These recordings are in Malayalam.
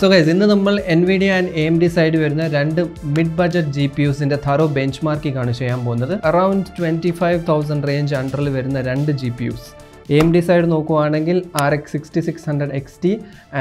സോ ഗൈസ് ഇന്ന് നമ്മൾ Nvidia and M D side വരുന്ന രണ്ട് മിഡ് ബഡ്ജറ്റ് ജി പി യുസിന്റെ തറോ ബെഞ്ച് മാർക്കിംഗ് ആണ് ചെയ്യാൻ പോകുന്നത് around twenty five thousand range അണ്ടറിൽ വരുന്ന രണ്ട് G GPUs M D side നോക്കുവാണെങ്കിൽ R X sixty six hundred X T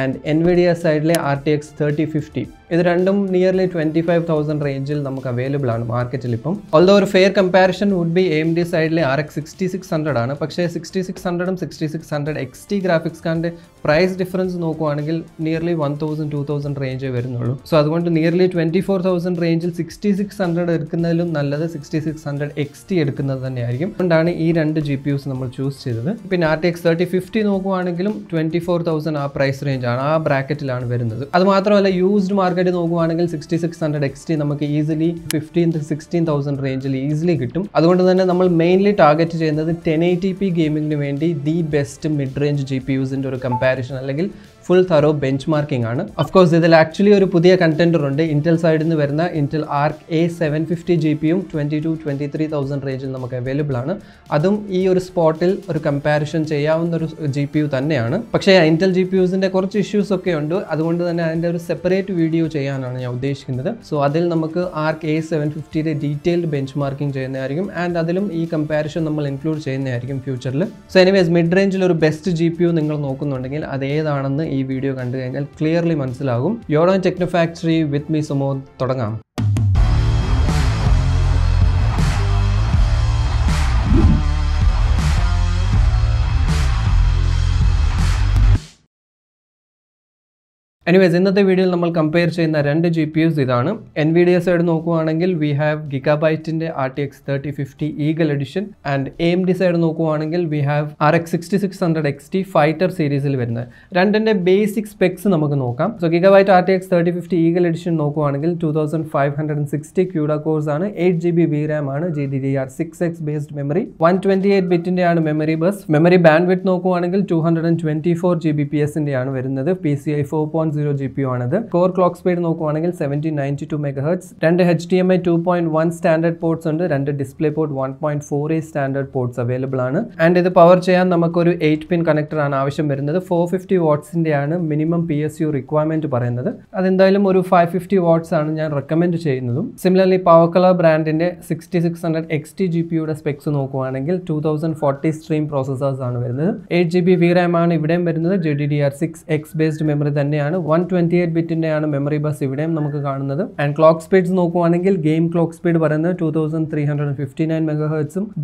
and N V D Nvidia's സൈഡിലെ R T X thirty fifty ഇത് രണ്ടും നിയർലി ട്വൻറ്റി ഫൈവ് തൗസൻഡ് റേഞ്ചിൽ നമുക്ക് അവൈലബിൾ ആണ് മാർക്കറ്റിൽ ഇപ്പം ഓൾദോ ഒരു fair comparison would be M D സൈഡിലെ R X sixty six hundred ആണ് പക്ഷേ സിക്സ്റ്റി സിക്സ് ഹൺഡ്രഡും sixty six hundred X T graphics കാർഡിൻ്റെ പ്രൈസ് ഡിഫറൻസ് നോക്കുവാണെങ്കിൽ nearly one thousand two thousand റേഞ്ചേ വരുന്നുള്ളൂ സോ അതുകൊണ്ട് നിയർലി ട്വൻറ്റി ഫോർ തൗസൻഡ് റേഞ്ചിൽ സിക്സ്റ്റി സിക്സ് ഹൺഡ്രഡ് എടുക്കുന്നതിലും നല്ലത് sixty six hundred X T എടുക്കുന്നത് തന്നെയായിരിക്കും അതുകൊണ്ടാണ് ഈ രണ്ട് ജി പി യൂസ് നമ്മൾ ചൂസ് ചെയ്തത് പിന്നെ R T X thirty fifty നോക്കുവാണെങ്കിലും ട്വൻറ്റി ഫോർ തൗസൻഡ് ആ പ്രൈസ് റേഞ്ചാണ് ആ ബ്രാക്കറ്റിലാണ് വരുന്നത് അത് മാത്രമല്ല യൂസ്ഡ് മാർക്കറ്റ് നോക്കുവാണെങ്കിൽ സിക്സ്റ്റി സിക്സ് ഹൺഡ്രഡ് ടി നമുക്ക് ഈസിലി ഫിഫ്റ്റീൻ സിക്സ്റ്റീൻ തൗസൻഡ് റേഞ്ചിൽ ഈസിലി കിട്ടും അതുകൊണ്ട് തന്നെ നമ്മൾ മെയിൻലി ടാർഗറ്റ് ചെയ്യുന്നത് ടെൻ എയ്റ്റി പി ഗെയിമിങ്ങിന് വേണ്ടി the best mid range G P യൂസിൻ്റെ ഒരു കമ്പാരിസൺ അല്ലെങ്കിൽ ഫുൾ തറോ ബെഞ്ച് മാർക്കിംഗ് ആണ് അഫ്കോഴ്സ് ഇതിൽ ആക്ച്വലി ഒരു പുതിയ കണ്ടന്റർ ഉണ്ട് ഇന്റൽ സൈഡിൽ നിന്ന് വരുന്ന Intel Arc A seven fifty G പിയും twenty two twenty three thousand റേഞ്ചിൽ നമുക്ക് അവൈലബിൾ ആണ് അതും ഈ ഒരു സ്പോട്ടിൽ ഒരു കമ്പാരിഷൻ ചെയ്യാവുന്ന ഒരു ജി പി യു തന്നെയാണ് പക്ഷേ ഇന്റൽ ജി പി യുസിൻ്റെ കുറച്ച് ഇഷ്യൂസ് ഒക്കെ ഉണ്ട് അതുകൊണ്ട് തന്നെ അതിൻ്റെ ഒരു സെപ്പറേറ്റ് വീഡിയോ ചെയ്യാനാണ് ഞാൻ ഉദ്ദേശിക്കുന്നത് സോ അതിൽ നമുക്ക് ആർക്ക് എ സെവൻ ഫിഫ്റ്റിയുടെ ഡീറ്റെയിൽഡ് ബെഞ്ച് മാർക്കിംഗ് ചെയ്യുന്നതായിരിക്കും ആൻഡ് അതിലും ഈ കമ്പാരിഷൻ നമ്മൾ ഇൻക്ലൂഡ് ചെയ്യുന്നതായിരിക്കും ഫ്യൂച്ചറിൽ സോ എനിവേസ് മിഡ് റേഞ്ചിൽ ഒരു ബെസ്റ്റ് ജി പി യു നിങ്ങൾ നോക്കുന്നുണ്ടെങ്കിൽ അത് ഏതാണെന്ന് ഈ ഈ വീഡിയോ കണ്ടു കഴിഞ്ഞാൽ ക്ലിയർലി മനസ്സിലാകും യോഡോൺ ടെക്നോ ഫാക്ടറി വിത്ത് മീ സുമോ തുടങ്ങാം എനിവേസ് ഇന്നത്തെ വീഡിയോയിൽ നമ്മൾ കമ്പയർ ചെയ്യുന്ന രണ്ട് ജി പി യുസ് ഇതാണ് N V D Nvidia's side നോക്കുവാണെങ്കിൽ വി ഹാവ് ഗിഗാബൈറ്റിൻ്റെ R T X thirty fifty Eagle Edition and M D side നോക്കുവാണെങ്കിൽ we have R X sixty six hundred X T Fighter സീരീസിൽ വരുന്നത് രണ്ടിൻ്റെ ബേസിക് സ്പെക്സ് നമുക്ക് നോക്കാം so Gigabyte R T X thirty fifty Eagle Edition നോക്കുവാണെങ്കിൽ two thousand five hundred and sixty CUDA cores ആണ് eight G B V RAM ആണ് G D D R six X based memory one twenty eight ബിറ്റിൻ്റെ ആണ് memory bus memory bandwidth നോക്കുവാണെങ്കിൽ two hundred and twenty four G B P എസിൻ്റെ ആണ് വരുന്നത് P C I four point zero G P ആണത് കോർ ക്ലോക്ക് സ്പീഡ് നോക്കുവാണെങ്കിൽ seventy ninety two megahertz രണ്ട് H D M I two point one standard ports ഉണ്ട് രണ്ട് display port one point four A standard ports available ആണ് ആൻഡ് ഇത് പവർ ചെയ്യാൻ നമുക്കൊരു എയ്റ്റ് പിൻ കണക്ടർ ആണ് ആവശ്യം വരുന്നത് ഫോർ ഫിഫ്റ്റി വാട്ട്സിന്റെ ആണ് minimum P S U requirement പറയുന്നത് അതെന്തായാലും ഒരു ഫൈവ് ഫിഫ്റ്റി വാട്ട്സ് ആണ് ഞാൻ റെക്കമെൻഡ് ചെയ്യുന്നതും സിമിലർലി പവർ കളർ ബ്രാൻഡിന്റെ sixty six hundred X T G പിയുടെ സ്പെക്സ് നോക്കുവാണെങ്കിൽ two thousand forty stream processors ആണ് വരുന്നത് eight G B V RAM ആണ് ഇവിടെയും വരുന്നത് G D D R six X based memory തന്നെയാണ് വൺ ട്വൻറ്റി എയ്റ്റ് ബിറ്റിൻ്റെയാണ് മെമ്മറി ബസ് ഇവിടെയും നമുക്ക് കാണുന്നത് ആൻഡ് ക്ലോക്ക് സ്പീഡ്സ് നോക്കുവാണെങ്കിൽ ഗെയിം ക്ലോക്ക് സ്പീഡ് പറയുന്നത് two thousand three hundred fifty nine mega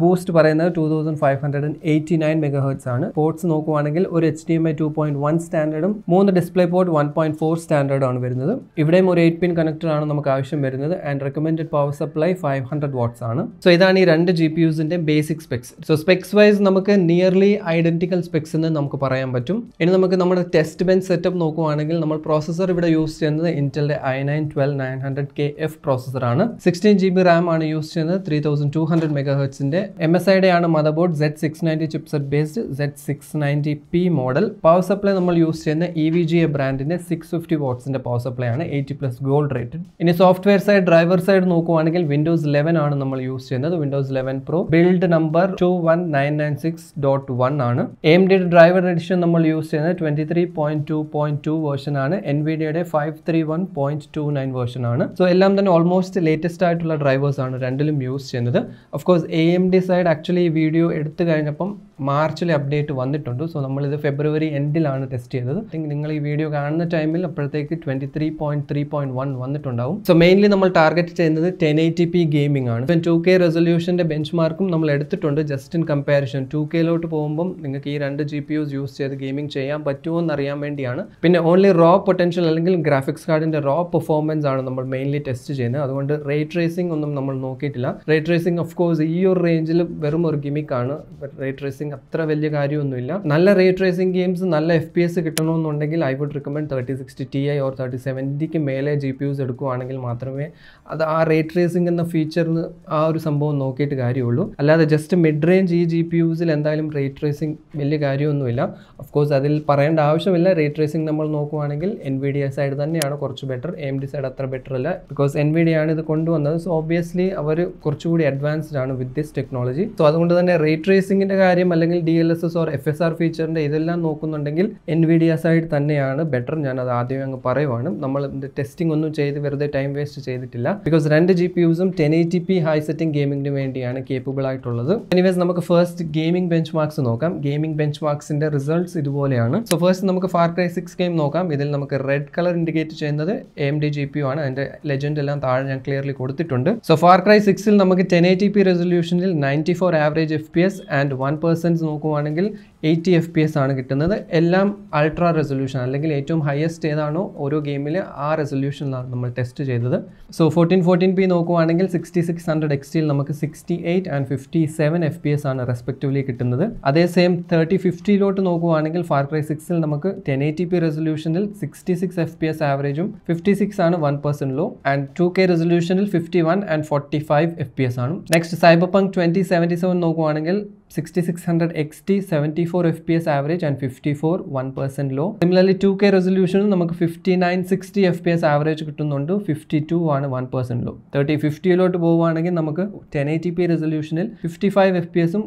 boost പറയുന്നത് two thousand five hundred and eighty nine mega ആണ് പോർട്സ് നോക്കുവാണെങ്കിൽ ഒരു H D M I two point one സ്റ്റാൻഡേർഡും മൂന്ന് display port one point four standard ആണ് വരുന്നത് ഇവിടെയും ഒരു എയ്റ്റ് പിൻ കണക്ടർ ആണ് നമുക്ക് ആവശ്യം വരുന്നത് and recommended power supply five hundred watts ആണ് സോ ഇതാണ് ഈ രണ്ട് ജി പി യുസിന്റെ basic specs so specs wise നമുക്ക് നിയർലി ഐഡന്റിക്കൽ സ്പെക്സ് എന്ന് നമുക്ക് പറയാൻ പറ്റും ഇനി നമുക്ക് നമ്മുടെ ടെസ്റ്റ് ബെഞ്ച് സെറ്റപ്പ് നോക്കുവാണെങ്കിൽ നമ്മൾ പ്രോസസ്സർ ഇവിടെ യൂസ് ചെയ്യുന്നത് ഇന്റലിന്റെ I nine twelve nine hundred K F പ്രോസസ്സറാണ് സിക്സ്റ്റീൻ ജി ബി റാം ആണ് യൂസ് ചെയ്യുന്നത് three thousand two hundred mega ഹെർട്സിന്റെ എം എസ് ഐ ഐയുടെ ആണ് motherboard Z six ninety chipset based Z six ninety P model power supply നമ്മൾ യൂസ് ചെയ്യുന്ന ഇ വി ജി എ ബ്രാൻഡിന്റെ സിക്സ് ഫിഫ്റ്റി വാട്ട്സിന്റെ പവർ സപ്ലൈ ആണ് എയ്റ്റി പ്ലസ് ഗോൾഡ് റേറ്റഡ് ഇനി സോഫ്റ്റ്വെയർ സൈഡ് ഡ്രൈവർ സൈഡ് നോക്കുവാണെങ്കിൽ വിൻഡോസ് ലെവൻ ആണ് നമ്മൾ യൂസ് ചെയ്യുന്നത് Windows eleven pro build number two one nine nine six dot one ആണ് എം ഡി ഡ്രൈവർ എഡിഷൻ നമ്മൾ യൂസ് ചെയ്യുന്നത് twenty three point two point two version version ആണ് എൻവിഡിയുടെ five three one point two nine version ആണ് സോ എല്ലാം തന്നെ ഓൾമോസ്റ്റ് ലേറ്റസ്റ്റ് ആയിട്ടുള്ള ഡ്രൈവേഴ്സ് ആണ് രണ്ടിലും യൂസ് ചെയ്യുന്നത് of course A M D side actually ഈ വീഡിയോ എടുത്തു കഴിഞ്ഞപ്പം മാർച്ചിൽ അപ്ഡേറ്റ് വന്നിട്ടുണ്ട് സോ നമ്മളിത് ഫെബ്രുവരി എൻഡിലാണ് ടെസ്റ്റ് ചെയ്തത് തിങ്ക് നിങ്ങൾ ഈ വീഡിയോ കാണുന്ന ടൈമിൽ അപ്പോഴത്തേക്ക് twenty three point three point one വന്നിട്ടുണ്ടാവും സോ മെയിൻലി നമ്മൾ ടാർഗറ്റ് ചെയ്യുന്നത് ടെൻ എയ്റ്റി പി ഗെയിമിംഗ് ആണ് ടു കെ റെസൊല്യൂഷന്റെ ബെഞ്ച് മാർക്കും നമ്മൾ എടുത്തിട്ടുണ്ട് ജസ്റ്റ് ഇൻ കമ്പാരിസൺ ടു കെയിലോട്ട് പോകുമ്പോൾ നിങ്ങൾക്ക് ഈ രണ്ട് ജി പി യൂസ് ചെയ്ത് ഗെയിമിംഗ് ചെയ്യാൻ പറ്റുമോ എന്ന് അറിയാൻ വേണ്ടിയാണ് പിന്നെ ഓൺലി റോ റോ പൊട്ടൻഷ്യൽ അല്ലെങ്കിൽ ഗ്രാഫിക്സ് കാർഡിൻ്റെ റോ പെർഫോമൻസ് ആണ് നമ്മൾ മെയിൻലി ടെസ്റ്റ് ചെയ്യുന്നത് അതുകൊണ്ട് റേ ട്രേസിംഗ് ഒന്നും നമ്മൾ നോക്കിയിട്ടില്ല റേ ട്രേസിംഗ് ഓഫ് കോഴ്സ് ഈ ഒരു റേഞ്ചിൽ വെറും ഒരു ഗിമിക്കാണ് റേ ട്രേസിംഗ് അത്ര വലിയ കാര്യമൊന്നുമില്ല നല്ല റേ ട്രേസിംഗ് ഗെയിംസ് നല്ല എഫ് പി എസ് കിട്ടണമെന്നുണ്ടെങ്കിൽ I would recommend thirty sixty T I or thirty സെവൻറ്റിക്ക് മേലെ ജി പി യൂസ് എടുക്കുകയാണെങ്കിൽ മാത്രമേ അത് ആ റേറ്റ് റേസിംഗ് എന്ന ഫീച്ചറിൽ ആ ഒരു സംഭവം നോക്കിയിട്ട് കാര്യമുള്ളൂ അല്ലാതെ just mid range G P പി യൂസിൽ എന്തായാലും റേറ്റ് റേസിംഗ് വലിയ കാര്യമൊന്നുമില്ല ഓഫ് കോഴ്സ് അതിൽ പറയേണ്ട ആവശ്യമില്ല റേറ്റ് റേസിംഗ് നമ്മൾ നോക്കുവാണെങ്കിൽ എൻ വി ഡി സൈഡ് തന്നെയാണ് കുറച്ച് ബെറ്റർ എം ഡി സൈഡ് അത്ര ബെറ്റർ അല്ല ബിക്കോസ് എൻ വി ഡി ആണ് ഇത് കൊണ്ടുവന്നത് സോ ഒബ്വിയസ്ലി അവർ കുറച്ചുകൂടി അഡ്വാൻസ്ഡ് ആണ് വിത്ത് ദിസ് ടെക്നോളജി സോ അതുകൊണ്ട് തന്നെ റേറ്റ് റേസിംഗിൻ്റെ കാര്യം അല്ലെങ്കിൽ D L S S or F S R ഫീച്ചറിൻ്റെ ഇതെല്ലാം നോക്കുന്നുണ്ടെങ്കിൽ എൻ വി ഡി സൈഡ് തന്നെയാണ് ബെറ്റർ ഞാൻ അത് ആദ്യമേ അങ്ങ് പറയുവാണ് നമ്മൾ ടെസ്റ്റിംഗ് ഒന്നും ചെയ്ത് വെറുതെ ടൈം വേസ്റ്റ് ചെയ്തിട്ടില്ല ബിക്കോസ് രണ്ട് ജി പി യൂസും ten eighty P high setting ഗെയിമിങ്ങിന് വേണ്ടിയാണ് കേപ്പബിൾ ആയിട്ടുള്ളത് എനിവേസ് നമുക്ക് ഫസ്റ്റ് ഗെയിമിംഗ് ബെഞ്ച് മാർക്സ് നോക്കാം ഗെയിമിംഗ് ബെഞ്ച് മാർക്സിന്റെ റിസൾട്ട്സ് ഇതുപോലെയാണ് സോ ഫസ്റ്റ് നമുക്ക് ഫാർ ക്രൈ സിക്സ് ഗെയിം നോക്കാം ഇതിൽ നമുക്ക് റെഡ് കളർ ഇൻഡിക്കേറ്റ് ചെയ്യുന്നത് M D G P U ആണ് അതിന്റെ ലെജൻഡ് എല്ലാം താഴെ ഞാൻ ക്ലിയർലി കൊടുത്തിട്ടുണ്ട് സോ ഫാർ ക്രൈ സിക്സിൽ നമുക്ക് ടെൻ എയ്റ്റി പി റെസൊല്യൂഷനിൽ ninety four average F P S and one percent നോക്കുവാണെങ്കിൽ എയ്റ്റി എഫ് പി എസ് ആണ് കിട്ടുന്നത് എല്ലാം അൾട്രാ റെസൊല്യൂഷൻ അല്ലെങ്കിൽ ഏറ്റവും ഹയസ്റ്റ് ഏതാണോ ഓരോ ഗെയിമിൽ ആ റെസൊല്യൂഷനിലാണ് നമ്മൾ ടെസ്റ്റ് ചെയ്തത് സോ ഫോർട്ടീൻ ഫോർട്ടീൻ പി നോക്കുവാണെങ്കിൽ സിക്സ്റ്റി സിക്സ് ഹൺഡ്രഡ് എക്സ്റ്റിയിൽ നമുക്ക് sixty eight and fifty seven F P S ആണ് റെസ്പെക്റ്റീവ്ലി കിട്ടുന്നത് അതേ സെയിം തേർട്ടി ഫിഫ്റ്റിയിലോട്ട് നോക്കുവാണെങ്കിൽ ഫാർ ക്രൈ സിക്സിൽ നമുക്ക് ടെൻ എയ്റ്റി പി റെസൊല്യൂഷനിൽ sixty six F P S ആവറേജും ഫിഫ്റ്റി സിക്സ് ആണ് one percent low and two K റെസൊല്യൂഷനിൽ fifty one and forty five F P S ആണ് next Cyberpunk twenty seventy seven നോക്കുവാണെങ്കിൽ 6600 XT 74 FPS average and 54 1% low. Similarly 2K resolution നമുക്ക് 5960 FPS average കിട്ടുന്നുണ്ട് 52 ആണ് 1% low. 30 50 ലോട്ട് പോവുകയാണെങ്കിൽ നമുക്ക് 1080p resolution റെസൊല്യൂഷനിൽ 55 fps ഉം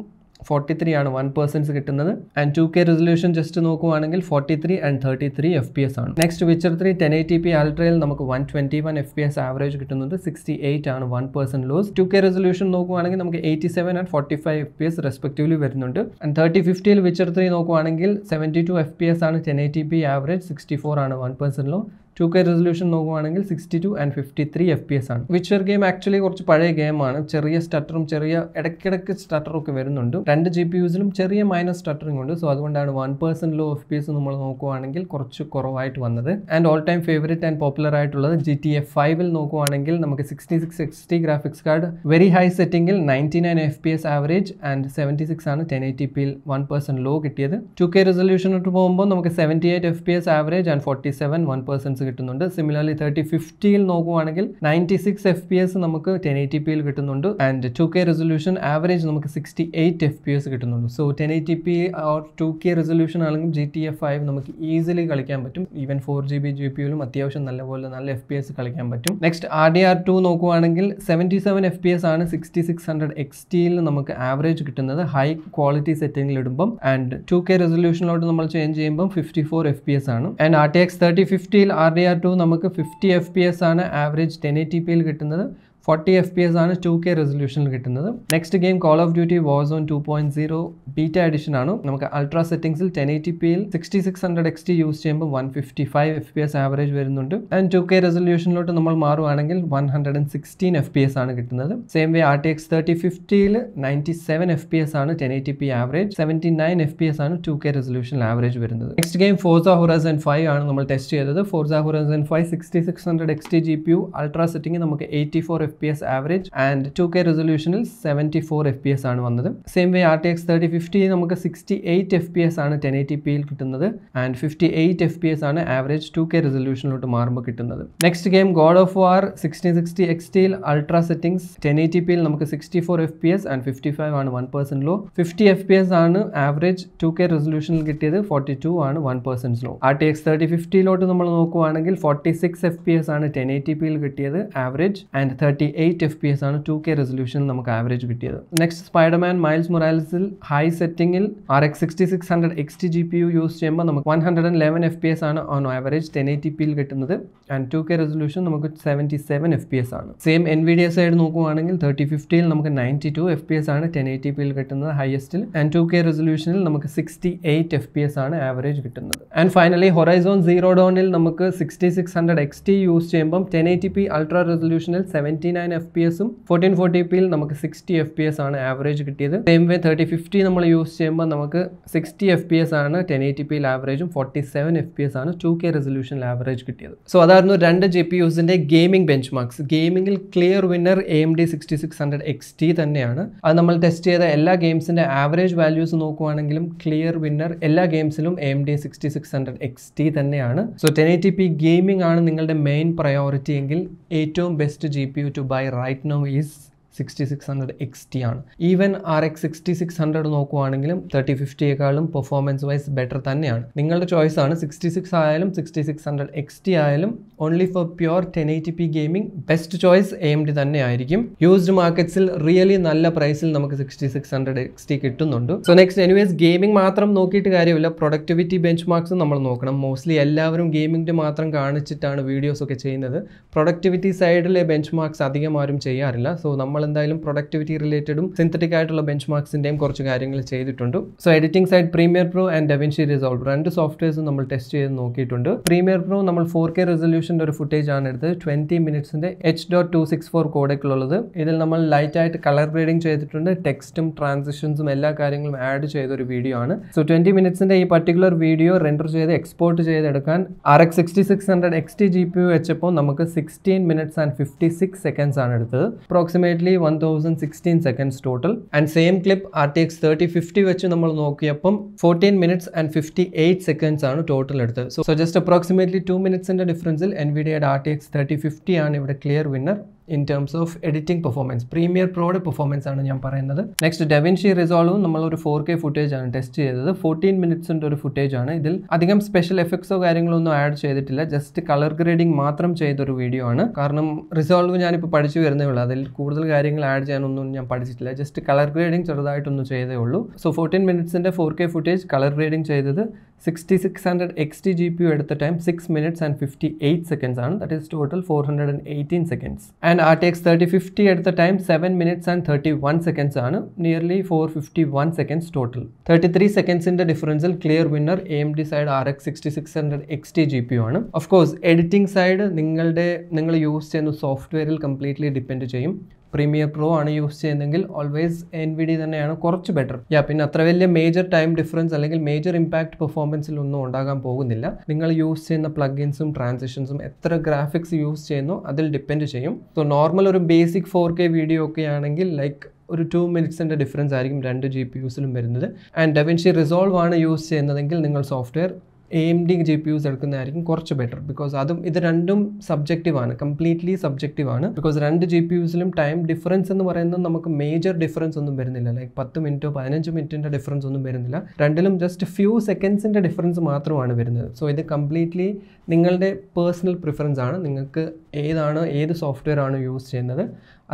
ഫോർട്ടി ത്രീ ആണ് വൺ പേഴ്സൻസ് കിട്ടുന്നത് and two K resolution just നോക്കുവാണെങ്കിൽ forty three and thirty three F P S ആണ് next Witcher three ten eighty P അൾട്രയിൽ നമുക്ക് one twenty one F P S average കിട്ടുന്നത് സിക്സ്റ്റി എയ്റ്റ് ആണ് one percent lows two K resolution നോക്കുവാണെങ്കിൽ നമുക്ക് eighty seven and forty five F P S respectively വരുന്നുണ്ട് ആൻഡ് തേർട്ടി ഫിഫ്റ്റിയിൽ വിച്ചർ ത്രീ നോക്കുവാണെങ്കിൽ seventy two F P S ആണ് ten eighty P average sixty four ആണ് one percent low two K resolution നോക്കുവാണെങ്കിൽ sixty two and fifty three F P S ആണ് വിച്ചർ ഗെയിം ആക്ച്വലി കുറച്ച് പഴയ ഗെയിമാണ് ചെറിയ സ്റ്റട്ടറും ചെറിയ ഇടയ്ക്കിടയ്ക്ക് സ്റ്റട്ടറും ഒക്കെ വരുന്നുണ്ട് രണ്ട് ജി പി യൂസിലും ചെറിയ മൈനസ് സ്റ്റട്ടറിംഗ് ഉണ്ട് സോ അതുകൊണ്ടാണ് one percent low F P S നമ്മൾ നോക്കുവാണെങ്കിൽ കുറച്ച് കുറവായിട്ട് വന്നത് and all time favourite and popular ആയിട്ടുള്ളത് ജി ടി എഫ് ഫൈവിൽ നോക്കുവാണെങ്കിൽ നമുക്ക് sixty six X T graphics card very high സെറ്റിംഗിൽ ninety nine F P S average and seventy six ആണ് ടെൻ എയ്റ്റി പിയിൽ വൺ പേഴ്സൺ ലോ കിട്ടിയത് ടു കെ റെസൊല്യൂഷനിട്ട് പോകുമ്പോൾ നമുക്ക് seventy eight F P S average and forty seven one percents കിട്ടുന്നുണ്ട് സിമിലർലി തേർട്ടി ഫിഫ്റ്റിയിൽ നോക്കുവാണെങ്കിൽ ninety six F P S നമുക്ക് ടെൻ എയ്റ്റി പിയിൽ കിട്ടുന്നുണ്ട് and two K resolution average നമുക്ക് sixty eight F P S കിട്ടുന്നുണ്ട് so ten eighty P or two K resolution ആണെങ്കിൽ ജി ടി എഫ് ഫൈവ് നമുക്ക് ഈസിലി കളിക്കാൻ പറ്റും even four G B G P യിലും അത്യാവശ്യം നല്ല പോലെ നല്ല എഫ് പി എസ് കളിക്കാൻ പറ്റും next R D R two നോക്കുവാണെങ്കിൽ seventy seven F P S ആണ് സിക്സ്റ്റി സിക്സ് ഹൺഡ്രഡ് എക്സ് ടിയിൽ നമുക്ക് ആവറേജ് കിട്ടുന്നത് ഹൈ ക്വാളിറ്റി സെറ്റിംഗിൽ ഇടുമ്പം ആൻഡ് ടു കെ റെസൊല്യൂഷനിലോട്ട് നമ്മൾ ചേഞ്ച് ചെയ്യുമ്പം fifty four F P S ആണ് and R T X thirty ഫിഫ്റ്റിയിൽ R R D R two നമുക്ക് ഫിഫ്റ്റി എഫ് പി എസ് ആണ് ആവറേജ് ടെൻ എ ടി പിയിൽ കിട്ടുന്നത് ഫോർട്ടി എഫ് പി എസ് ആണ് ടു കെ റെസൊല്യൂഷനിൽ കിട്ടുന്നത് next game Call of Duty Warzone two point zero beta edition ആണ് നമുക്ക് അൾട്രാ സെറ്റിംഗ്സിൽ ടെൻ എയ്റ്റി പിയിൽ sixty six hundred X T use ചെയ്യുമ്പോൾ one fifty five F P S average വരുന്നുണ്ട് ആൻഡ് ടു കെ റെസൊല്യൂഷനിലോട്ട് നമ്മൾ മാറുവാണെങ്കിൽ one hundred and sixteen F P S ആണ് കിട്ടുന്നത് same way R T X thirty ഫിഫ്റ്റിയിൽ ninety seven F P S ആണ് ten eighty P average seventy nine F P S ആണ് ടു കെ റെസൊല്യൂഷൻ ആവറേജ് വരുന്നത് next game Forza and five ആണ് നമ്മൾ ടെസ്റ്റ് ചെയ്തത് Forza and five sixty six hundred X T G P U ultra setting നമുക്ക് eighty four F fps average and two K റെസൊല്യൂഷനിൽ seventy four F P S ആണ് വന്നത് same way R T X thirty fifty നമുക്ക് sixty eight F P S ആണ് ടെൻ എയ്റ്റി പിയിൽ കിട്ടുന്നത് and fifty eight F P S ആണ് ആവറേജ് ടു കെ റെസൊല്യൂഷനിലോട്ട് മാറുമ്പോൾ കിട്ടുന്നത് next game God of War sixteen sixty എക്സ്റ്റിയിൽ അൾട്രാ സെറ്റിംഗ്സ് ടെൻ എയ്റ്റി പിയിൽ നമുക്ക് sixty four F P S and fifty five ആണ് one percent low fifty F P S ആണ് ആവറേജ് ടു കെ റെസൊല്യൂഷനിൽ കിട്ടിയത് ഫോർട്ടി ടു ആണ് one percent low R T X thirty ഫിഫ്റ്റിയിലോട്ട് നമ്മൾ നോക്കുവാണെങ്കിൽ forty six F P S ആണ് ടെൻ എയ്റ്റി പിയിൽ കിട്ടിയത് average and thirty eight F P S ആണ് ടു കെ റെസൊല്യൂഷനിൽ നമുക്ക് ആവറേജ് കിട്ടിയത് നെക്സ്റ്റ് സ്പൈഡർമാൻ മൈൽസ് മൊറാലിസിൽ ഹൈ സെറ്റിംഗിൽ R X sixty six hundred X T G P U use ചെയ്യുമ്പോൾ നമുക്ക് one hundred and eleven F P S ആണ് ഓൺ ആവറേജ് ടെൻ എയ്റ്റി പിയിൽ കിട്ടുന്നത് ആൻഡ് ടു കെ റെസൊല്യൂഷൻ നമുക്ക് seventy seven F P S ആണ് same N V D S ആയിട്ട് നോക്കുവാണെങ്കിൽ തേർട്ടി ഫിഫ്റ്റിയിൽ നമുക്ക് ninety two F P S ആണ് ടെൻ എയ്റ്റി പിയിൽ കിട്ടുന്നത് ഹയസ്റ്റിൽ ആൻഡ് ടു കെ റെസൊല്യൂഷനിൽ നമുക്ക് sixty eight F P S ആണ് ആവറേജ് കിട്ടുന്നത് ആൻഡ് ഫൈനലി ഹൊറൈസോൺ സീറോ ഡോണിൽ നമുക്ക് sixty six hundred X T use ചെയ്യുമ്പം ടെൻ എയ്റ്റി പി അൾട്രാ റെസൊല്യൂഷനിൽ seventy sixty nine F P എസും ഫോർട്ടീൻ ഫോർട്ടി പിയിൽ നമുക്ക് സിക്സ്റ്റി എഫ് പി എസ് ആണ് ആവറേജ് കിട്ടിയത് സെയിം വേ തേർട്ടി ഫിഫ്റ്റി നമ്മൾ യൂസ് ചെയ്യുമ്പോൾ നമുക്ക് സിക്സ്റ്റി എഫ് പി എസ് ആണ് ടെൻ എയ്റ്റി പിയിൽ ആവറേജും forty seven F P S ആണ് ടു കെ റെസൊല്യൂഷനിൽ ആവറേജ് കിട്ടിയത് സോ അതായിരുന്നു രണ്ട് ജി പി യുസിൻ്റെ ഗെയിമിംഗ് ബെഞ്ച് മാർക്സ് ഗെയിമിംഗിൽ clear winner M D sixty six hundred X T തന്നെയാണ് അത് നമ്മൾ ടെസ്റ്റ് ചെയ്ത എല്ലാ ഗെയിംസിൻ്റെ ആവറേജ് വാല്യൂസ് നോക്കുവാണെങ്കിലും ക്ലിയർ വിന്നർ എല്ലാ ഗെയിംസിലും M D sixty six hundred X T തന്നെയാണ് so ten eighty P gaming ആണ് നിങ്ങളുടെ മെയിൻ പ്രയോറിറ്റി എങ്കിൽ ഏറ്റവും best G P U to buy right now is sixty six hundred X T ആണ് even R X sixty six hundred നോക്കുവാണെങ്കിലും തേർട്ടി ഫിഫ്റ്റിയേക്കാളും പെർഫോമൻസ് വൈസ് ബെറ്റർ തന്നെയാണ് നിങ്ങളുടെ ചോയ്സ് ആണ് സിക്സ്റ്റി സിക്സ് ആയാലും sixty six hundred X T ആയാലും only for pure ten eighty P gaming best choice A M D തന്നെയായിരിക്കും യൂസ്ഡ് മാർക്കറ്റ്സിൽ റിയലി നല്ല പ്രൈസിൽ നമുക്ക് sixty six hundred X T കിട്ടുന്നുണ്ട് സോ നെക്സ്റ്റ് എനിവേസ് ഗെയിമിംഗ് മാത്രം നോക്കിയിട്ട് കാര്യമില്ല പ്രൊഡക്ടിവിറ്റി ബെഞ്ച് മാർക്സും നമ്മൾ നോക്കണം മോസ്റ്റ്ലി എല്ലാവരും ഗെയിമിൻ്റെ മാത്രം കാണിച്ചിട്ടാണ് വീഡിയോസ് ഒക്കെ ചെയ്യുന്നത് പ്രൊഡക്ടിവിറ്റി സൈഡിലെ ബെഞ്ച് മാർക്സ് അധികം ആരും ചെയ്യാറില്ല സോ നമ്മൾ എന്തായാലും പ്രൊഡക്ടിവിറ്റി റിലേറ്റഡും സിന്തറ്റിക് ആയിട്ടുള്ള ബെഞ്ച് മാർക്സിൻ്റെയും കുറച്ച് കാര്യങ്ങൾ ചെയ്തിട്ടുണ്ട് so editing side Premiere Pro and DaVinci Resolve രണ്ട് സോഫ്റ്റ്വെയർസ് നമ്മൾ ടെസ്റ്റ് ചെയ്ത് നോക്കിയിട്ടുണ്ട് പ്രീമിയർ പ്രോ നമ്മൾ ഫോർ കെ റെസൊല്യൂഷൻ്റെ ഒരു ഫുട്ടേജ് ആണ് എടുത്തത് ട്വൻറ്റി മിനിറ്റ്സിൻ്റെ H dot two six four കോഡക്കുള്ളത് ഇതിൽ നമ്മൾ ലൈറ്റ് ആയിട്ട് കളർ ഗ്രേഡിംഗ് ചെയ്തിട്ടുണ്ട് ടെക്സ്റ്റും ട്രാൻസിഷൻസും എല്ലാ കാര്യങ്ങളും ആഡ് ചെയ്ത ഒരു വീഡിയോ ആണ് സോ ട്വൻറ്റി മിനിറ്റ്സിൻ്റെ ഈ പർട്ടിക്കുലർ വീഡിയോ റെൻഡർ ചെയ്ത് എക്സ്പോർട്ട് ചെയ്തെടുക്കാൻ R X sixty six hundred X T G P U വെച്ചപ്പോൾ നമുക്ക് sixteen minutes and fifty six seconds ആണ് എടുത്തത് approximately exactly one thousand sixteen seconds total and same clip R T X thirty fifty വെച്ച് നമ്മൾ നോക്കിയപ്പം fourteen minutes and fifty eight seconds ആണ് ടോട്ടൽ എടുത്തത് സോ ജസ്റ്റ് അപ്രോക്സിമേറ്റ്ലി ടു മിനിറ്റ്സിൻ്റെ ഡിഫറൻസിൽ എൻ വി ഡിയുടെ R T X thirty fifty ആണ് ഇവിടെ clear winner in terms of editing performance Premiere Pro performance ആണ് ഞാൻ പറയുന്നത് നെക്സ്റ്റ് ഡെവിൻഷി റിസോൾവും നമ്മൾ ഒരു ഫോർ കെ ഫുട്ടേജ് ആണ് ടെസ്റ്റ് ചെയ്തത് ഫോർട്ടീൻ മിനിറ്റ്സിൻ്റെ ഒരു ഫുട്ടേജ് ആണ് ഇതിൽ അധികം സ്പെഷ്യൽ എഫക്ട്സോ കാര്യങ്ങളോ ഒന്നും ആഡ് ചെയ്തിട്ടില്ല ജസ്റ്റ് കളർ ഗ്രേഡിംഗ് മാത്രം ചെയ്തൊരു വീഡിയോ ആണ് കാരണം റിസോൾവ് ഞാനിപ്പോൾ പഠിച്ചു വരുന്നേ ഉള്ളൂ അതിൽ കൂടുതൽ കാര്യങ്ങൾ ആഡ് ചെയ്യാനൊന്നും ഞാൻ പഠിച്ചിട്ടില്ല ജസ്റ്റ് കളർ ഗ്രേഡിംഗ് ചെറുതായിട്ടൊന്നും ചെയ്തേ ഉള്ളൂ സോ ഫോർട്ടീൻ മിനിറ്റ്സിൻ്റെ four K footage colour grading ചെയ്തത് sixty six hundred X T G P U എടുത്ത time six minutes and fifty eight seconds ആണ് that is total four hundred and eighteen seconds and R T X thirty fifty എടുത്ത time seven minutes and thirty one seconds ആണ് nearly four fifty one seconds total thirty three സെക്കൻഡ്സിൻ്റെ ഡിഫറൻസിൽ clear winner A M D side R X sixty six hundred X T G P U ആണ് ഓഫ് കോഴ്സ് എഡിറ്റിംഗ് സൈഡ് നിങ്ങളുടെ നിങ്ങൾ യൂസ് ചെയ്യുന്ന സോഫ്റ്റ്വെയറിൽ കംപ്ലീറ്റ്ലി ഡിപ്പെൻഡ് ചെയ്യും പ്രീമിയർ പ്രോ ആണ് യൂസ് ചെയ്യുന്നതെങ്കിൽ ഓൾവേസ് എൻ വി ഡി തന്നെയാണ് കുറച്ച് ബെറ്റർ യാ പിന്നെ അത്ര വലിയ മേജർ ടൈം ഡിഫറൻസ് അല്ലെങ്കിൽ മേജർ പെർഫോമൻസിൽ ഒന്നും ഉണ്ടാകാൻ പോകുന്നില്ല നിങ്ങൾ യൂസ് ചെയ്യുന്ന പ്ലഗിൻസും ട്രാൻസിഷൻസും എത്ര ഗ്രാഫിക്സ് യൂസ് ചെയ്യുന്നു അതിൽ ഡിപ്പെൻഡ് ചെയ്യും സോ നോർമൽ ഒരു ബേസിക് ഫോർ കെ വീഡിയോ ഒക്കെ ആണെങ്കിൽ ലൈക്ക് ഒരു ടു മിനിറ്റ്സിൻ്റെ ഡിഫറൻസ് ആയിരിക്കും രണ്ട് ജി പി യൂസിലും വരുന്നത് ആൻഡ് ഡെവിൻഷി റിസോൾവ് ആണ് യൂസ് ചെയ്യുന്നതെങ്കിൽ നിങ്ങൾ software A M D G P U എടുക്കുന്നതായിരിക്കും കുറച്ച് ബെറ്റർ ബിക്കോസ് അതും ഇത് രണ്ടും സബ്ജക്റ്റീവാണ് കംപ്ലീറ്റ്ലി സബ്ജക്റ്റീവാണ് ബിക്കോസ് രണ്ട് ജി പി യൂസിലും ടൈം ഡിഫറൻസ് എന്ന് പറയുന്നത് നമുക്ക് മേജർ ഡിഫറൻസ് ഒന്നും വരുന്നില്ല ലൈക്ക് പത്ത് മിനിറ്റോ പതിനഞ്ച് മിനിറ്റിൻ്റെ ഡിഫറൻസ് ഒന്നും വരുന്നില്ല രണ്ടിലും ജസ്റ്റ് ഫ്യൂ സെക്കൻഡ്സിൻ്റെ ഡിഫറൻസ് മാത്രമാണ് വരുന്നത് സോ ഇത് കംപ്ലീറ്റ്ലി നിങ്ങളുടെ പേഴ്സണൽ പ്രിഫറൻസ് ആണ് നിങ്ങൾക്ക് ഏതാണ് ഏത് സോഫ്റ്റ്വെയർ ആണ് യൂസ് ചെയ്യുന്നത്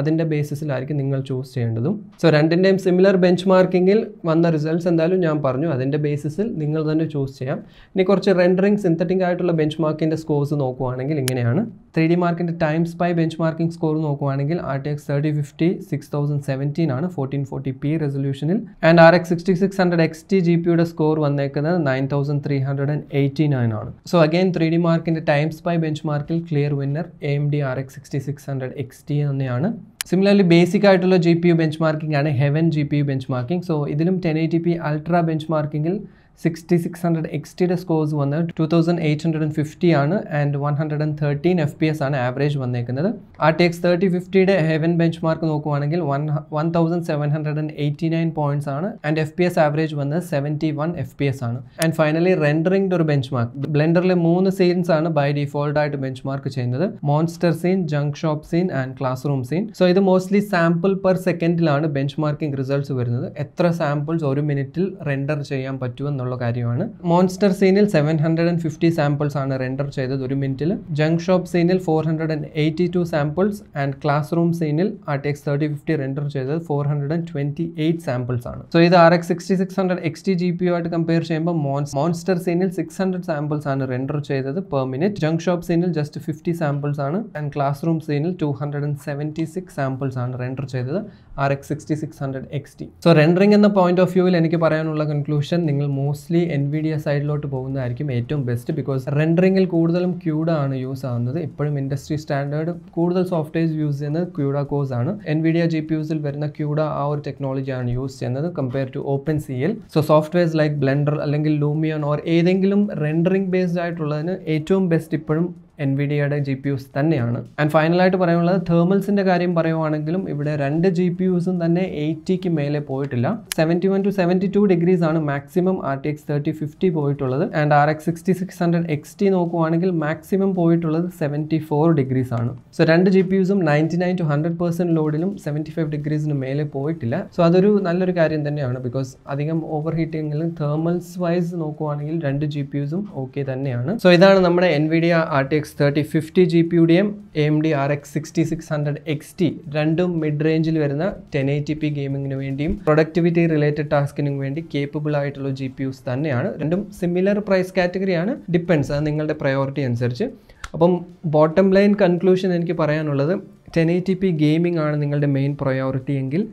അതിൻ്റെ ബേസിസിലായിരിക്കും നിങ്ങൾ ചൂസ് ചെയ്യേണ്ടതും സോ രണ്ടിൻ്റെയും സിമിലർ ബെഞ്ച് മാർക്കിങ്ങിൽ വന്ന റിസൾട്ട്സ് എന്തായാലും ഞാൻ പറഞ്ഞു അതിൻ്റെ ബേസിസിൽ നിങ്ങൾ തന്നെ ചൂസ് ചെയ്യാം ഇനി ഇനി കുറച്ച് റെൻഡറിങ് സിന്തറ്റിക് ആയിട്ടുള്ള ബെഞ്ച് മാർക്കിൻ്റെ സ്കോർസ് നോക്കുവാണെങ്കിൽ ഇങ്ങനെയാണ് ത്രീ ഡി മാർക്കിൻ്റെ Time Spy bench marking score നോക്കുവാണെങ്കിൽ R T X thirty fifty six thousand seventeen ആണ് ഫോർട്ടീൻ ഫോർട്ടി പി റെസൊല്യൂഷനിൽ and R X sixty six hundred X T G പിയുടെ സ്കോർ വന്നേക്കുന്നത് nine thousand three hundred and eighty nine ആണ് സോ അഗൈൻ ത്രീ ഡി മാർക്കിൻ്റെ ടൈംസ് ബൈ ബെഞ്ച് മാർക്കിൽ clear winner M D R X sixty six hundred X T തന്നെയാണ് സിമിലർലി ബേസിക് ആയിട്ടുള്ള G P U bench marking ആണ് Heaven G P U bench marking so ഇതിലും ten eighty P ultra bench മാർക്കിങ്ങിൽ സിക്സ്റ്റി സിക്സ് ഹൺഡ്രഡ് എക്സ്റ്റിയുടെ സ്കോർസ് വന്ന് two thousand eight hundred and fifty ആണ് and one hundred and thirteen F P S ആണ് ആവറേജ് വന്നേക്കുന്നത് ആ ടെക്സ് തേർട്ടി ഫിഫ്റ്റിയുടെ ഹെവൻ ബെഞ്ച് മാർക്ക് നോക്കുവാണെങ്കിൽ one one thousand seven hundred and eighty nine points ആണ് and F P S average വന്ന് seventy one F P S ആണ് ആൻഡ് ഫൈനലി റെൻഡറിംഗിൻ്റെ ഒരു ബെഞ്ച് മാർക്ക് ബ്ലെൻഡറിലെ മൂന്ന് സീൻസ് ആണ് ബൈ ഡിഫോൾട്ട് ആയിട്ട് ബെഞ്ച് മാർക്ക് ചെയ്യുന്നത് monster scene junk shop scene and classroom scene so ഇത് മോസ്റ്റ്ലി സാമ്പിൾ പെർ സെക്കൻഡിലാണ് ബെഞ്ച് മാർക്കിംഗ് റിസൾട്ട്സ് വരുന്നത് എത്ര സാമ്പിൾസ് ഒരു മിനിറ്റിൽ റെൻഡർ ചെയ്യാൻ പറ്റുമെന്ന് എന്നുള്ള കാര്യമാണ് മോൺസ്റ്റർ സീനിൽ seven hundred and fifty samples ആണ് റെൻഡർ ചെയ്തത് ഒരു മിനിറ്റിൽ ജങ്ക് ഷോപ്പ് സീനിൽ four hundred and eighty two samples and classroom സീനിൽ R T X thirty fifty render ചെയ്തത് four hundred and twenty eight samples ആണ് സോ ഇത് R X sixty six hundred X T G P ആയിട്ട് കമ്പയർ ചെയ്യുമ്പോൾ മോൺസ്റ്റർ സീനിൽ സിക്സ് ഹൺഡ്രഡ് സാമ്പിൾസ് ആണ് റെൻഡർ ചെയ്തത് പെർ മിനിറ്റ് ജങ്ക് ഷോപ്പ് സീനിൽ ജസ്റ്റ് ഫിഫ്റ്റി സാമ്പിൾസ് ആണ് ആൻഡ് ക്ലാസ് റൂം സീനിൽ two hundred and seventy six samples ആണ് റെൻഡർ ചെയ്തത് R X sixty six hundred X T so rendering എന്ന പോയിന്റ് ഓഫ് വ്യൂവിൽ എനിക്ക് പറയാനുള്ള കൺക്ലൂഷൻ നിങ്ങൾ mostly N V D A സൈഡിലോട്ട് പോകുന്നതായിരിക്കും ഏറ്റവും ബെസ്റ്റ് ബിക്കോസ് റെൻഡറിംഗിൽ കൂടുതലും ക്യൂഡ ആണ് യൂസ് ആവുന്നത് ഇപ്പോഴും ഇൻഡസ്ട്രി സ്റ്റാൻഡേർഡ് കൂടുതൽ സോഫ്റ്റ്വെയർസ് യൂസ് ചെയ്യുന്നത് ക്യൂഡ കോസ് ആണ് എൻ വി ഡി എ ജി പി യൂസിൽ വരുന്ന ക്യൂഡ ആ ഒരു ടെക്നോളജി ആണ് യൂസ് ചെയ്യുന്നത് compare to OpenCL so softwares like Blender അല്ലെങ്കിൽ ലൂമിയോൺ ഓർ ഏതെങ്കിലും റെൻഡറിംഗ് ബേസ്ഡ് ആയിട്ടുള്ളതിന് ഏറ്റവും ബെസ്റ്റ് ഇപ്പോഴും എൻ വി ഡിയുടെ ജി പി യുസ് തന്നെയാണ് ആൻഡ് ഫൈനലായിട്ട് പറയാനുള്ളത് തേർമൽസിൻ്റെ കാര്യം പറയുവാണെങ്കിലും ഇവിടെ രണ്ട് ജി പി യുസും തന്നെ എയ്റ്റിക്ക് മേലെ പോയിട്ടില്ല seventy one to seventy two degrees ആണ് maximum R T X thirty fifty പോയിട്ടുള്ളത് and R X sixty six hundred X T നോക്കുവാണെങ്കിൽ മാക്സിമം പോയിട്ടുള്ളത് സെവൻറ്റി ഫോർ ഡിഗ്രീസ് ആണ് സോ രണ്ട് ജി പി യുസും ninety nine to hundred percent ലോഡിലും സെവൻറ്റി ഫൈവ് ഡിഗ്രീസിന് മേലെ പോയിട്ടില്ല സോ അതൊരു നല്ലൊരു കാര്യം തന്നെയാണ് ബിക്കോസ് അധികം ഓവർ ഹീറ്റിങ്ങിലും തേർമൽസ് വൈസ് നോക്കുവാണെങ്കിൽ രണ്ട് ജി പി യുസും ഓക്കെ തന്നെയാണ് സോ ഇതാണ് നമ്മുടെ N V NVIDIA R T X thirty fifty ജി പി പിയുടെയും M D R X sixty six hundred X T രണ്ടും മിഡ് റേഞ്ചിൽ വരുന്ന ടെൻ എ ടി പി ഗെയിമിങ്ങിന് വേണ്ടിയും പ്രൊഡക്ടിവിറ്റി റിലേറ്റഡ് ടാസ്കിനും വേണ്ടി കേപ്പബിൾ ആയിട്ടുള്ള ജി പി യുസ് തന്നെയാണ് രണ്ടും സിമിലർ പ്രൈസ് കാറ്റഗറിയാണ് ഡിപ്പെൻസ് അത് നിങ്ങളുടെ പ്രയോറിറ്റി അനുസരിച്ച് അപ്പം ബോട്ടം ലൈൻ കൺക്ലൂഷൻ എനിക്ക് പറയാനുള്ളത് ten eighty P gaming ആണ് നിങ്ങളുടെ മെയിൻ പ്രയോറിറ്റി എങ്കിൽ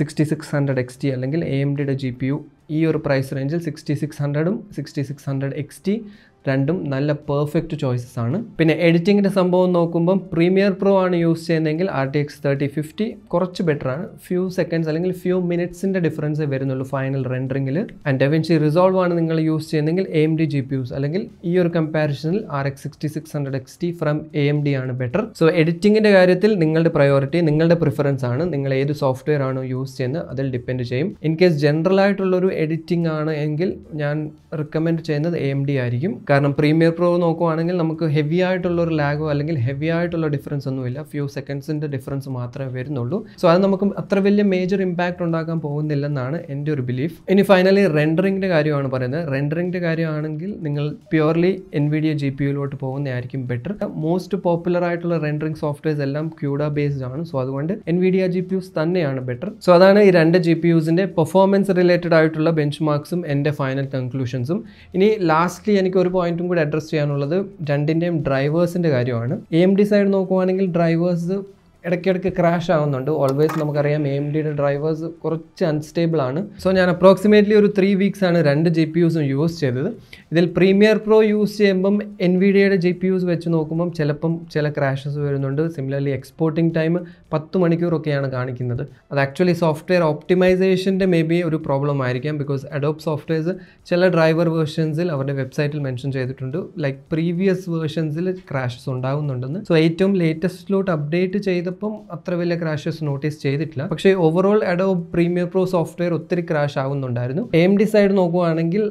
sixty six hundred X T അല്ലെങ്കിൽ എ എം ഡിയുടെ ജി പി യു ഈ ഒരു പ്രൈസ് റേഞ്ചിൽ സിക്സ്റ്റി സിക്സ് ഹൺഡ്രഡും sixty six hundred X T രണ്ടും നല്ല പെർഫെക്റ്റ് ചോയ്സസ് ആണ് പിന്നെ എഡിറ്റിങ്ങിൻ്റെ സംഭവം നോക്കുമ്പം പ്രീമിയർ പ്രോ ആണ് യൂസ് ചെയ്യുന്നതെങ്കിൽ R T X thirty fifty കുറച്ച് ബെറ്റർ ആണ് ഫ്യൂ സെക്കൻഡ്സ് അല്ലെങ്കിൽ ഫ്യൂ മിനിറ്റ്സിൻ്റെ ഡിഫറൻസ് വരുന്നുള്ളൂ ഫൈനൽ റെൻഡറിങ്ങിൽ ആൻഡ് ഡെവൻഷി റിസോൾവ് ആണ് നിങ്ങൾ യൂസ് ചെയ്യുന്നതെങ്കിൽ A M D G GPUs അല്ലെങ്കിൽ ഈ ഒരു കമ്പാരിസണിൽ R X sixty six hundred X T from A M AMD ആണ് ബെറ്റർ സോ എഡിറ്റിങ്ങിൻ്റെ കാര്യത്തിൽ നിങ്ങളുടെ പ്രയോറിറ്റി നിങ്ങളുടെ പ്രിഫറൻസ് ആണ് നിങ്ങൾ ഏത് സോഫ്റ്റ്വെയർ ആണോ യൂസ് ചെയ്യുന്നത് അതിൽ ഡിപ്പെൻഡ് ചെയ്യും ഇൻ കേസ് ജനറൽ ആയിട്ടുള്ളൊരു എഡിറ്റിംഗ് ആണ് എങ്കിൽ ഞാൻ റെക്കമെൻഡ് ചെയ്യുന്നത് എ എം ഡി ആയിരിക്കും കാരണം പ്രീമിയർ പ്രോ നോക്കുവാണെങ്കിൽ നമുക്ക് ഹെവി ആയിട്ടുള്ള ഒരു ലാഗോ അല്ലെങ്കിൽ ഹെവി ആയിട്ടുള്ള ഡിഫറൻസ് ഒന്നുമില്ല ഫ്യൂ സെക്കൻഡ്സിൻ്റെ ഡിഫറൻസ് മാത്രമേ വരുന്നുള്ളൂ സോ അത് നമുക്ക് അത്ര വലിയ മേജർ ഇമ്പാക്റ്റ് ഉണ്ടാക്കാൻ പോകുന്നില്ലെന്നാണ് എൻ്റെ ഒരു ബിലീഫ് ഇനി ഫൈനലി റെൻഡറിങ്ങിൻ്റെ കാര്യമാണ് പറയുന്നത് റെൻഡറിങ്ങിൻ്റെ കാര്യമാണെങ്കിൽ നിങ്ങൾ purely N V NVIDIA G പി യുയിലോട്ട് പോകുന്നതായിരിക്കും ബെറ്റർ മോസ്റ്റ് പോപ്പുലർ ആയിട്ടുള്ള റെൻഡറിങ് സോഫ്റ്റ്വെയർസ് എല്ലാം ക്യൂഡ ബേസ്ഡ് ആണ് സോ അതുകൊണ്ട് N V NVIDIA G GPUs തന്നെയാണ് ബെറ്റർ സോ അതാണ് ഈ രണ്ട് ജി പി യുസിൻ്റെ പെർഫോമൻസ് റിലേറ്റഡ് ആയിട്ടുള്ള ബെഞ്ച് മാർക്സും എൻ്റെ ഫൈനൽ കൺക്ലൂഷൻസും ഇനി ലാസ്റ്റ്ലി എനിക്ക് ഒരു പോയിന്റ് പോയിന്റും കൂടി അഡ്രസ് ചെയ്യാനുള്ളത് രണ്ടിൻ്റെയും ഡ്രൈവേഴ്സിൻ്റെ കാര്യമാണ് എം ഡി സൈഡ് നോക്കുവാണെങ്കിൽ ഡ്രൈവേഴ്സ് ഇടയ്ക്കിടയ്ക്ക് ക്രാഷ് ആവുന്നുണ്ട് ഓൾവേസ് നമുക്കറിയാം എം ഡിയുടെ ഡ്രൈവേഴ്സ് കുറച്ച് അൺസ്റ്റേബിൾ ആണ് സോ ഞാൻ അപ്രോക്സിമേറ്റ്ലി ഒരു ത്രീ വീക്സ് ആണ് രണ്ട് ജെ പി യൂസും യൂസ് ചെയ്തത് ഇതിൽ പ്രീമിയർ പ്രോ യൂസ് ചെയ്യുമ്പം എൻ വി ഡിയുടെ ജെ പി യുസ് വെച്ച് നോക്കുമ്പം ചിലപ്പം ചില ക്രാഷസ് വരുന്നുണ്ട് സിമിലർലി എക്സ്പോർട്ടിംഗ് ടൈം പത്ത് മണിക്കൂറൊക്കെയാണ് കാണിക്കുന്നത് അത് ആക്ച്വലി സോഫ്റ്റ്വെയർ ഓപ്റ്റിമൈസേഷൻ്റെ മേ ബി ഒരു പ്രോബ്ലം ആയിരിക്കാം ബിക്കോസ് അഡോപ്റ്റ് സോഫ്റ്റ്വെയർസ് ചില ഡ്രൈവർ വേർഷൻസിൽ അവരുടെ വെബ്സൈറ്റിൽ മെൻഷൻ ചെയ്തിട്ടുണ്ട് ലൈക്ക് പ്രീവിയസ് വേർഷൻസിൽ ക്രാഷസ് ഉണ്ടാകുന്നുണ്ടെന്ന് സോ ഏറ്റവും ലേറ്റസ്റ്റിലോട്ട് അപ്ഡേറ്റ് ചെയ്ത ചെയ്തപ്പം അത്ര വലിയ ക്രാഷസ് നോട്ടീസ് ചെയ്തിട്ടില്ല പക്ഷേ overall Adobe Premiere Pro software ഒത്തിരി ക്രാഷ് ആവുന്നുണ്ടായിരുന്നു എം ഡി സൈഡ് നോക്കുകയാണെങ്കിൽ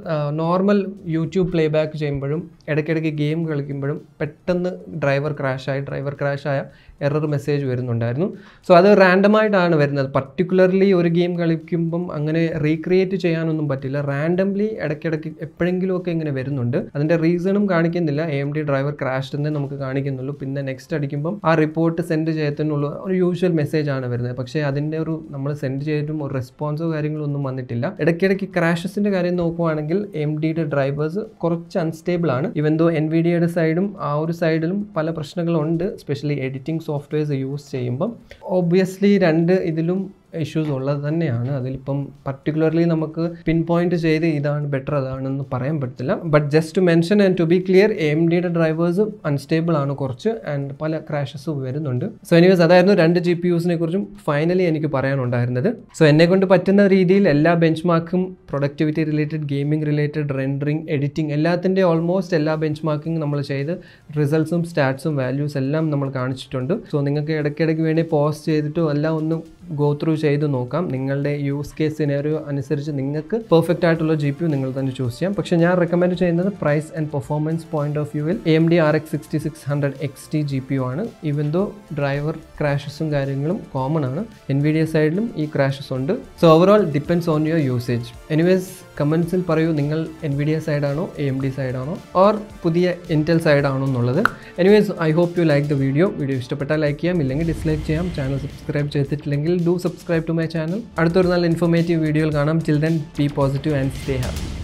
നോർമൽ യൂട്യൂബ് പ്ലേ ബാക്ക് ചെയ്യുമ്പോഴും ഇടയ്ക്കിടയ്ക്ക് ഗെയിം കളിക്കുമ്പോഴും പെട്ടെന്ന് ഡ്രൈവർ ക്രാഷായി ഡ്രൈവർ ക്രാഷായ എറർ മെസ്സേജ് വരുന്നുണ്ടായിരുന്നു സോ അത് റാൻഡമായിട്ടാണ് വരുന്നത് പർട്ടിക്കുലർലി ഒരു ഗെയിം കളിക്കുമ്പം അങ്ങനെ റീക്രിയേറ്റ് ചെയ്യാനൊന്നും പറ്റില്ല റാൻഡംലി ഇടയ്ക്കിടയ്ക്ക് എപ്പോഴെങ്കിലും ഒക്കെ ഇങ്ങനെ വരുന്നുണ്ട് അതിൻ്റെ റീസണും കാണിക്കുന്നില്ല എം ഡി ഡ്രൈവർ ക്രാഷ് തന്നെ നമുക്ക് കാണിക്കുന്നുള്ളൂ പിന്നെ നെക്സ്റ്റ് അടിക്കുമ്പം ആ റിപ്പോർട്ട് സെൻഡ് ചെയ്യത്തിന് എന്നുള്ള ഒരു യൂഷ്വൽ മെസ്സേജ് ആണ് വരുന്നത് പക്ഷേ അതിൻ്റെ ഒരു നമ്മൾ സെൻഡ് ചെയ്തിട്ടും ഒരു റെസ്പോൺസോ കാര്യങ്ങളോ ഒന്നും വന്നിട്ടില്ല ഇടയ്ക്കിടയ്ക്ക് ക്രാഷസിൻ്റെ കാര്യം നോക്കുവാണെങ്കിൽ എം ഡിയുടെ ഡ്രൈവേഴ്സ് കുറച്ച് അൺസ്റ്റേബിൾ ആണ് ഇവൻ ദോ എൻ വി ഡിയുടെ സൈഡും ആ ഒരു സൈഡിലും പല പ്രശ്നങ്ങളുണ്ട് സ്പെഷ്യലി എഡിറ്റിംഗ് സോഫ്റ്റ്വെയർസ് യൂസ് ചെയ്യുമ്പം ഓബിയസ്ലി രണ്ട് ഇതിലും ഇഷ്യൂസ് ഉള്ളത് തന്നെയാണ് അതിലിപ്പം പർട്ടിക്കുലർലി നമുക്ക് പിൻ പോയിന്റ് ചെയ്ത് ഇതാണ് ബെറ്റർ അതാണെന്ന് പറയാൻ പറ്റത്തില്ല but just to mention and to be clear എം ഡിയുടെ ഡ്രൈവേഴ്സ് അൺസ്റ്റേബിൾ ആണ് കുറച്ച് ആൻഡ് പല ക്രാഷസും വരുന്നുണ്ട് സോ എനിവേസ് അതായിരുന്നു രണ്ട് ജി പി യുസിനെ കുറിച്ചും ഫൈനലി എനിക്ക് പറയാനുണ്ടായിരുന്നത് സോ എന്നെ കൊണ്ട് പറ്റുന്ന രീതിയിൽ എല്ലാ ബെഞ്ച് മാർക്കും productivity related gaming related rendering editing എല്ലാത്തിൻ്റെ ഓൾമോസ്റ്റ് എല്ലാ ബെഞ്ച് മാർക്കിംഗ് നമ്മൾ ചെയ്ത് റിസൾട്ട്സും സ്റ്റാറ്റ്സും വാല്യൂസ് എല്ലാം നമ്മൾ കാണിച്ചിട്ടുണ്ട് സോ നിങ്ങൾക്ക് ഇടയ്ക്കിടയ്ക്ക് വേണ്ടി പോസ്റ്റ് ചെയ്തിട്ടും എല്ലാം ഒന്നും ഗോ ത്രൂ ചെയ്ത് നോക്കാം നിങ്ങളുടെ യൂസ് കേസ് സിനേറിയോ അനുസരിച്ച് നിങ്ങൾക്ക് പെർഫെക്റ്റ് ആയിട്ടുള്ള ജി പി യു നിങ്ങൾ തന്നെ ചൂസ് ചെയ്യാം പക്ഷേ ഞാൻ റെക്കമെൻഡ് ചെയ്യുന്നത് price and performance point of വ്യൂവിൽ M D R X sixty six hundred X T G P U ആണ് ഈവൻ ദോ ഡ്രൈവർ ക്രാഷസും കാര്യങ്ങളും കോമൺ ആണ് എൻ വി ഡി എ സൈഡിലും ഈ ക്രാഷസ് ഉണ്ട് so overall depends on your usage anyways കമൻസിൽ പറയൂ നിങ്ങൾ എൻ വി ഡി എ സൈഡാണോ എ എം ഡി സൈഡാണോ ഓർ പുതിയ ഇൻറ്റൽ സൈഡാണോ എന്നുള്ളത് anyways I hope you like the video video ഇഷ്ടപ്പെട്ടാൽ ലൈക്ക് ചെയ്യാം ഇല്ലെങ്കിൽ ഡിസ്ലൈക്ക് ചെയ്യാം ചാനൽ സബ്സ്ക്രൈബ് ചെയ്തിട്ടില്ലെങ്കിൽ do subscribe to my channel അടുത്തൊരു നല്ല ഇൻഫോർമേറ്റീവ് വീഡിയോയിൽ കാണാം children be positive and stay happy